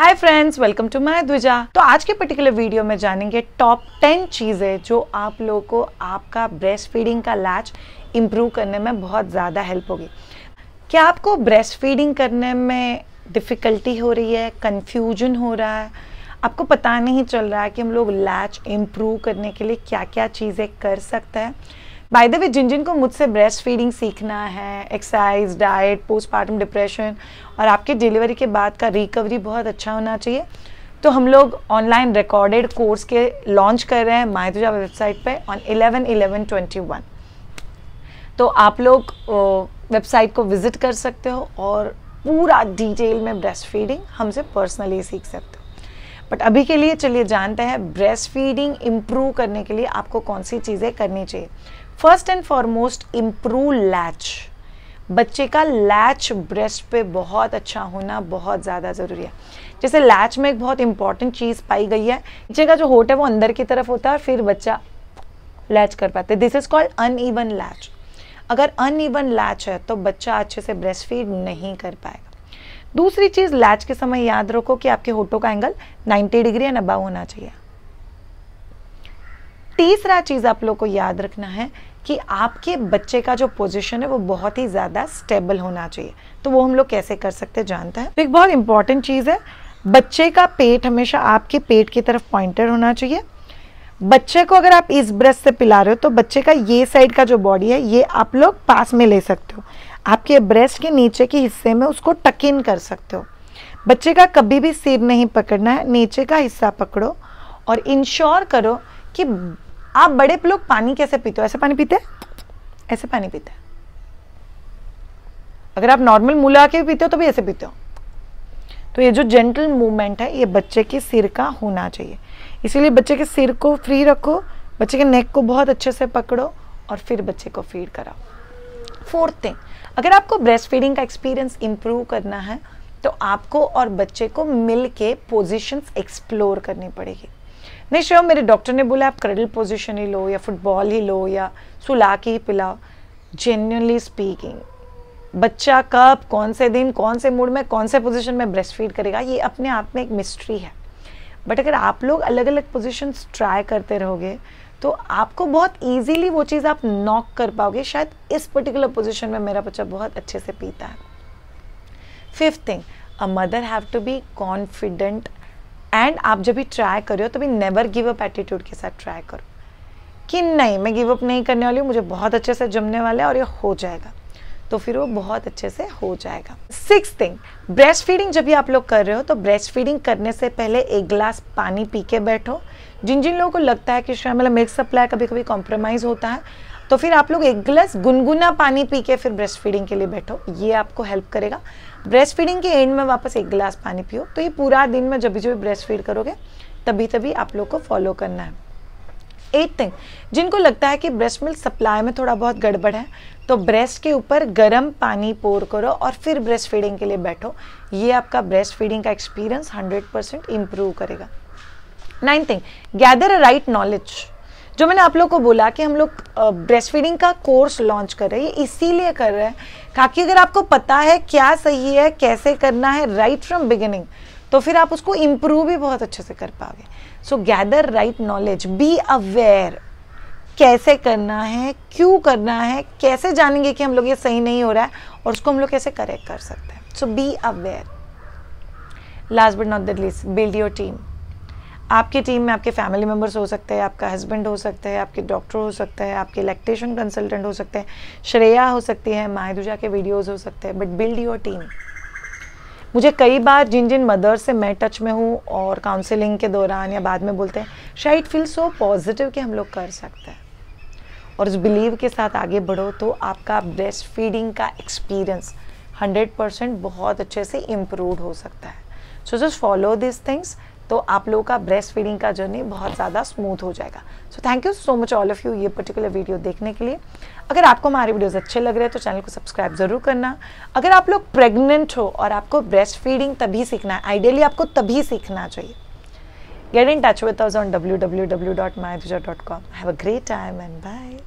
hi friends welcome to my Dwija तो आज के पर्टिकुलर वीडियो में जानेंगे टॉप टेन चीज़ें जो आप लोगों को आपका ब्रेस्ट फीडिंग का लैच इम्प्रूव करने में बहुत ज़्यादा हेल्प होगी क्या आपको ब्रेस्ट फीडिंग करने में डिफ़िकल्टी हो रही है कन्फ्यूजन हो रहा है आपको पता नहीं चल रहा है कि हम लोग लैच इम्प्रूव करने के लिए क्या क्या चीज़ें कर सकते हैं बाय द वे जिन जिन को मुझसे ब्रेस्ट फीडिंग सीखना है एक्सरसाइज डाइट पोस्टमार्टम डिप्रेशन और आपके डिलीवरी के बाद का रिकवरी बहुत अच्छा होना चाहिए तो हम लोग ऑनलाइन रिकॉर्डेड कोर्स के लॉन्च कर रहे हैं मायतुजा वेबसाइट पे on eleven eleven twenty one तो आप लोग वेबसाइट को विज़िट कर सकते हो और पूरा डिटेल में ब्रेस्ट फीडिंग हमसे पर्सनली सीख सकते हो बट अभी के लिए चलिए जानते हैं ब्रेस्ट फीडिंग इम्प्रूव करने के लिए आपको कौन सी चीज़ें करनी चाहिए first and foremost improve latch बच्चे का लैच ब्रेस्ट पे बहुत अच्छा होना बहुत ज़्यादा ज़रूरी है जैसे लैच में एक बहुत इंपॉर्टेंट चीज़ पाई गई है नीचे का जो होट है वो अंदर की तरफ होता है और फिर बच्चा लैच कर पाते this is called uneven latch अगर अन ईवन लैच है तो बच्चा अच्छे से ब्रेस्ट फीड नहीं कर पाएगा दूसरी चीज़ लैच के समय याद रखो कि आपके होटों का एंगल 90 डिग्री एंड अबाव होना चाहिए तीसरा चीज़ आप लोग को याद रखना है कि आपके बच्चे का जो पोजीशन है वो बहुत ही ज़्यादा स्टेबल होना चाहिए तो वो हम लोग कैसे कर सकते हैं जानते हैं तो एक बहुत इंपॉर्टेंट चीज़ है बच्चे का पेट हमेशा आपके पेट की तरफ पॉइंटेड होना चाहिए बच्चे को अगर आप इस ब्रश से पिला रहे हो तो बच्चे का ये साइड का जो बॉडी है ये आप लोग पास में ले सकते हो आपके ब्रेस्ट के नीचे के हिस्से में उसको टक इन कर सकते हो बच्चे का कभी भी सिर नहीं पकड़ना है नीचे का हिस्सा पकड़ो और इंश्योर करो कि आप बड़े लोग पानी कैसे पीते हो ऐसे पानी पीते ऐसे पानी पीते अगर आप नॉर्मल मुला के पीते हो तो भी ऐसे पीते हो तो ये जो जेंटल मूवमेंट है ये बच्चे के सिर का होना चाहिए इसीलिए बच्चे के सिर को फ्री रखो बच्चे के नेक को बहुत अच्छे से पकड़ो और फिर बच्चे को फीड कराओ फोर्थ थिंग अगर आपको ब्रेस्ट फीडिंग का एक्सपीरियंस इम्प्रूव करना है तो आपको और बच्चे को मिल के पोजिशंस एक्सप्लोर करनी पड़ेगी नहीं श्रेय मेरे डॉक्टर ने बोला आप क्रडल पोजिशन ही लो या फुटबॉल ही लो या सुला के ही पिलाओ जेन्यनली स्पीकिंग बच्चा कब कौन से दिन कौन से मूड में कौन से पोजिशन में ब्रेस्ट फीड करेगा ये अपने आप में एक मिस्ट्री है बट अगर आप लोग अलग अलग पोजिशन ट्राई करते रहोगे तो आपको बहुत ईजीली वो चीज़ आप नॉक कर पाओगे शायद इस पर्टिकुलर पोजिशन में मेरा बच्चा बहुत अच्छे से पीता है fifth thing a mother have to be confident and आप जब भी ट्राई करो तो भी नेवर गिव अप एटीट्यूड के साथ ट्राई करो कि नहीं मैं गिव अप नहीं करने वाली हूँ मुझे बहुत अच्छे से जमने वाला है और ये हो जाएगा तो फिर वो बहुत अच्छे से हो जाएगा सिक्स थिंग ब्रेस्ट फीडिंग जब भी आप लोग कर रहे हो तो ब्रेस्ट फीडिंग करने से पहले एक ग्लास पानी पी के बैठो जिन जिन लोगों को लगता है कि श्यामला मिल्क सप्लाई कभी कभी कॉम्प्रोमाइज़ होता है तो फिर आप लोग एक गिलास गुनगुना पानी पी के फिर ब्रेस्ट फीडिंग के लिए बैठो ये आपको हेल्प करेगा ब्रेस्ट फीडिंग के एंड में वापस एक गिलास पानी पियो तो ये पूरा दिन में जब भी जब भी ब्रेस्ट फीड करोगे तभी तभी आप लोग को फॉलो करना है एट थिंग जिनको लगता है कि ब्रेस्ट मिल्क सप्लाई में थोड़ा बहुत गड़बड़ है तो ब्रेस्ट के ऊपर गर्म पानी पोर करो और फिर ब्रेस्ट फीडिंग के लिए बैठो ये आपका ब्रेस्ट फीडिंग का एक्सपीरियंस 100 परसेंट इम्प्रूव करेगा ninth thing gather a right knowledge जो मैंने आप लोग को बोला कि हम लोग ब्रेस्ट फीडिंग का कोर्स लॉन्च कर रहे हैं ये इसीलिए कर रहे हैं ताकि अगर आपको पता है क्या सही है कैसे करना है राइट फ्रॉम बिगिनिंग तो फिर आप उसको इम्प्रूव भी बहुत अच्छे से कर पाओगे so gather right knowledge be aware कैसे करना है क्यों करना है कैसे जानेंगे कि हम लोग ये सही नहीं हो रहा है और उसको हम लोग कैसे करेक्ट कर सकते हैं so be aware last but not the least build your team आपकी टीम में आपके फैमिली मेम्बर्स हो सकते हैं आपका हस्बैंड हो सकता है आपके डॉक्टर हो सकते हैं आपके इलेक्ट्रिशियन कंसल्टेंट हो सकते हैं श्रेया हो सकती है माहिदुजा के वीडियोस हो सकते हैं बट बिल्ड योर टीम मुझे कई बार जिन जिन मदर्स से मैं टच में हूँ और काउंसलिंग के दौरान या बाद में बोलते हैं शायद फील सो पॉजिटिव कि हम लोग कर सकते हैं और उस बिलीव के साथ आगे बढ़ो तो आपका ब्रेस्ट फीडिंग का एक्सपीरियंस हंड्रेड परसेंट बहुत अच्छे से इम्प्रूव हो सकता है so just follow this things तो आप लोगों का ब्रेस्ट फीडिंग का जर्नी बहुत ज़्यादा स्मूथ हो जाएगा so thank you so much all of you ये पर्टिकुलर वीडियो देखने के लिए अगर आपको हमारे वीडियोज़ अच्छे लग रहे हैं तो चैनल को सब्सक्राइब ज़रूर करना अगर आप लोग प्रेगनेंट हो और आपको ब्रेस्ट फीडिंग तभी सीखना है आइडियली आपको तभी सीखना चाहिए get in touch on W W dot my us dot com have a great time and bye